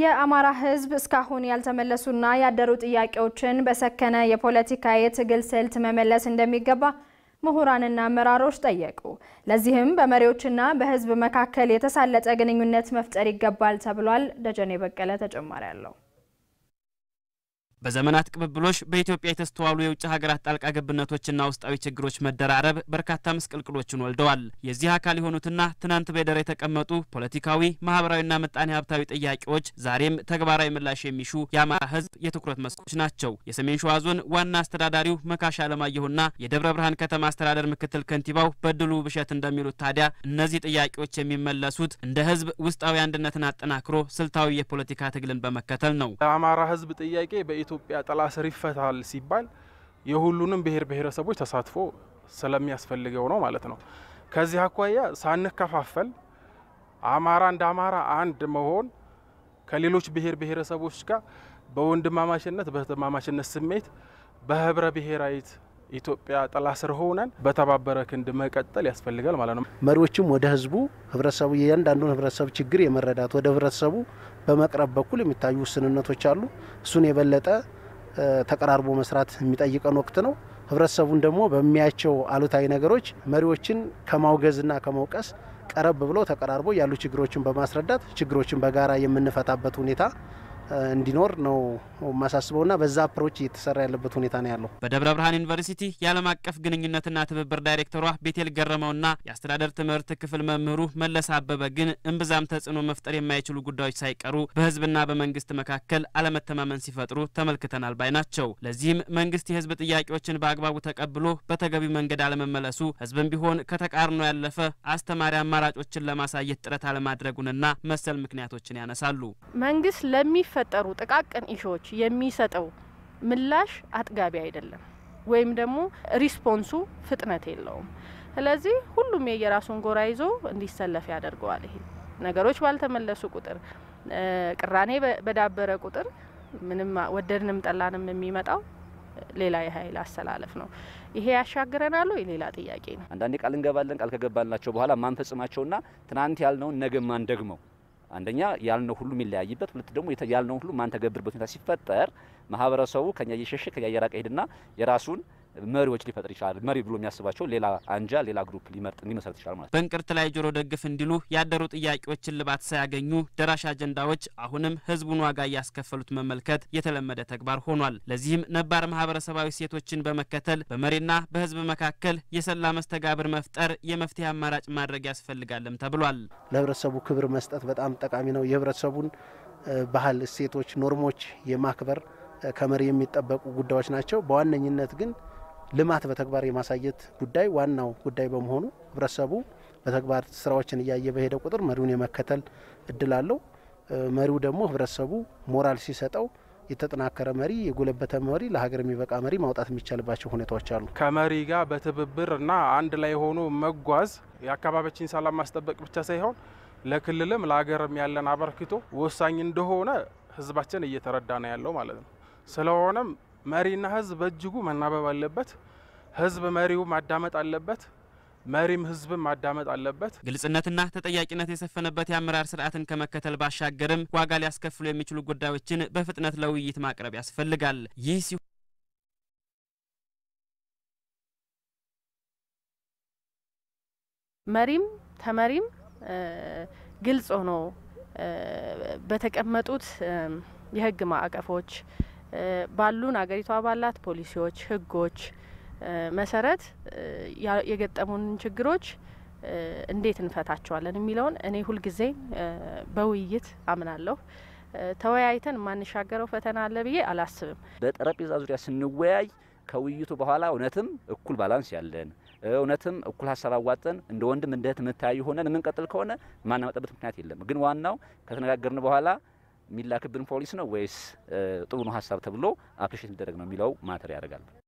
የአማራ ህዝብ እስካሁን ያልተመለሱና ያደሩ ጥያቄዎችን በሰከነ የፖለቲካ የትግል ስልት መመለስ እንደሚገባ ምሁራንና አመራሮች ጠየቁ። ለዚህም በመሪዎችና በህዝብ መካከል የተሳለጠ ግንኙነት መፍጠር ይገባል ተብሏል። ደጀኔ በቀለ ተጨማሪ አለው። በዘመናት ቅብብሎች በኢትዮጵያ የተስተዋሉ የውጭ ሀገራት ጣልቃ ገብነቶችና ውስጣዊ ችግሮች መደራረብ በርካታ ምስቅልቅሎችን ወልደዋል። የዚህ አካል የሆኑትና ትናንት በደራ የተቀመጡ ፖለቲካዊ፣ ማህበራዊና ምጣኔ ሀብታዊ ጥያቄዎች ዛሬም ተግባራዊ ምላሽ የሚሹ የአማራ ሕዝብ የትኩረት መስኮች ናቸው። የሰሜን ሸዋ ዞን ዋና አስተዳዳሪው መካሻ አለማየሁና የደብረ ብርሃን ከተማ አስተዳደር ምክትል ከንቲባው በድሉ ብሸት እንደሚሉት ታዲያ እነዚህ ጥያቄዎች የሚመለሱት እንደ ሕዝብ ውስጣዊ አንድነትን አጠናክሮ ስልታዊ የፖለቲካ ትግልን በመከተል ነው። የአማራ ሕዝብ ጥያቄ የኢትዮጵያ ጥላ ስር ይፈታል ሲባል የሁሉንም ብሔር ብሔረሰቦች ተሳትፎ ስለሚያስፈልገው ነው ማለት ነው። ከዚህ አኳያ ሳንከፋፈል አማራ እንደ አማራ አንድ መሆን ከሌሎች ብሔር ብሔረሰቦች ጋር በወንድማማችነት በህትማማችነት ስሜት በህብረ ብሔራዊት ኢትዮጵያ ጥላ ስር ሆነን በተባበረ ክንድ መቀጠል ያስፈልጋል ማለት ነው። መሪዎችም ወደ ህዝቡ ህብረተሰቡ የእያንዳንዱን ህብረተሰብ ችግር የመረዳት ወደ ህብረተሰቡ በመቅረብ በኩል የሚታዩ ውስንነቶች አሉ። እሱን የበለጠ ተቀራርቦ መስራት የሚጠይቀን ወቅት ነው። ህብረተሰቡን ደግሞ በሚያቸው አሉታዊ ነገሮች መሪዎችን ከማውገዝና ከመውቀስ ቀረብ ብሎ ተቀራርቦ ያሉ ችግሮችን በማስረዳት ችግሮችን በጋራ የምንፈታበት ሁኔታ እንዲኖር ነው ማሳስበው ና በዛ አፕሮች እየተሰራ ያለበት ሁኔታ ነው ያለው። በደብረ ብርሃን ዩኒቨርሲቲ የዓለም አቀፍ ግንኙነትና ትብብር ዳይሬክተሯ ቤቴል ገረመው ና የአስተዳደር ትምህርት ክፍል መምህሩ መለስ አበበ ግን እምብዛም ተጽዕኖ መፍጠር የማይችሉ ጉዳዮች ሳይቀሩ በህዝብና በመንግስት መካከል አለመተማመን ሲፈጥሩ ተመልክተናል ባይ ናቸው። ለዚህም መንግስት የህዝብ ጥያቄዎችን በአግባቡ ተቀብሎ በተገቢው መንገድ አለመመለሱ ህዝብም ቢሆን ከተቃርኖ ያለፈ አስተማሪ አማራጮችን ለማሳየት ጥረት አለማድረጉንና መሰል ምክንያቶችን ያነሳሉ። መንግስት ለሚፈ ለሚፈጠሩ ጥቃቅን ኢሾዎች የሚሰጠው ምላሽ አጥጋቢ አይደለም፣ ወይም ደግሞ ሪስፖንሱ ፍጥነት የለውም። ስለዚህ ሁሉም የየራሱን ጎራ ይዞ እንዲሰለፍ ያደርገዋል። ይሄ ነገሮች ባልተመለሱ ቁጥር፣ ቅራኔ በዳበረ ቁጥር ምንም ወደድንም ጠላንም የሚመጣው ሌላ የኃይል አሰላለፍ ነው። ይሄ ያሻግረናል ወይ ሌላ ጥያቄ ነው። አንዳንዴ ቃል እንገባለን። ቃል ከገባልናቸው በኋላ ማንፈጽማቸውና ትናንት ያልነውን ነገ ማንደግመው አንደኛ ያልነው ሁሉ የሚለያይበት፣ ሁለት ደግሞ ያልነው ሁሉ ማን ተገብርበት ሁኔታ ሲፈጠር ማህበረሰቡ ከኛ እየሸሸ ከኛ እየራቀ ሄድና የራሱን መሪዎች ሊፈጥር ይችላል። መሪ ብሎ የሚያስባቸው ሌላ አንጃ፣ ሌላ ግሩፕ ሊመርጥ ሊመሰረት ይችላል ማለት ነው። በእንቅርት ላይ ጆሮ ደግፍ እንዲሉ ያደሩ ጥያቄዎችን ልባት ሳያገኙ ደራሽ አጀንዳዎች አሁንም ህዝቡን ዋጋ እያስከፈሉት መመልከት የተለመደ ተግባር ሆኗል። ለዚህም ነባር ማህበረሰባዊ ሴቶችን በመከተል በመሪና በህዝብ መካከል የሰላ መስተጋብር መፍጠር የመፍትሄ አማራጭ ማድረግ ያስፈልጋልም ተብሏል። ለህብረተሰቡ ክብር መስጠት በጣም ጠቃሚ ነው። የህብረተሰቡን ባህል፣ እሴቶች፣ ኖርሞች የማክበር ከመሪ የሚጠበቁ ጉዳዮች ናቸው። በዋነኝነት ግን ልማት በተግባር የማሳየት ጉዳይ ዋናው ጉዳይ በመሆኑ ህብረተሰቡ በተግባር ስራዎችን እያየ በሄደ ቁጥር መሪውን የመከተል እድል አለው። መሪው ደግሞ ህብረተሰቡ ሞራል ሲሰጠው የተጠናከረ መሪ፣ የጎለበተ መሪ፣ ለሀገር የሚበቃ መሪ ማውጣት የሚቻልባቸው ሁኔታዎች አሉ። ከመሪ ጋር በትብብር እና አንድ ላይ ሆኖ መጓዝ የአካባቢያችን ሰላም ማስጠበቅ ብቻ ሳይሆን ለክልልም ለሀገርም ያለን አበርክቶ ወሳኝ እንደሆነ ህዝባችን እየተረዳ ነው ያለው ማለት ነው። ስለሆነም መሪና ህዝብ በእጅጉ መናበብ አለበት። ህዝብ መሪው ማዳመጥ አለበት። መሪም ህዝብን ማዳመጥ አለበት። ግልጽነትና ተጠያቂነት የሰፈነበት የአመራር ስርዓትን ከመከተል ባሻገርም ዋጋ ሊያስከፍሉ የሚችሉ ጉዳዮችን በፍጥነት ለውይይት ማቅረብ ያስፈልጋል። ይህ ሲሆን መሪም ተመሪም ግልጽ ሆኖ በተቀመጡት የህግ ማዕቀፎች ባሉን አገሪቷ ባላት ፖሊሲዎች፣ ህጎች መሰረት የገጠሙን ችግሮች እንዴት እንፈታቸዋለን የሚለውን እኔ ሁልጊዜ በውይይት አምናለሁ። ተወያይተን የማንሻገረው ፈተና አለ ብዬ አላስብም። በጠረጴዛ ዙሪያ ስንወያይ ከውይይቱ በኋላ እውነትም እኩል ባላንስ ያለን እውነትም እኩል ሀሳብ አዋጠን እንደ ወንድም እንደ እህት ሆነን የምንቀጥል ከሆነ ማናመጣበት ምክንያት የለም። ግን ዋናው ከተነጋገርን በኋላ የሚላክብን ፖሊስ ነው ወይስ ጥሩ ነው ሀሳብ ተብሎ አፕሪሼት ሊደረግ ነው የሚለው ማተር ያደርጋል።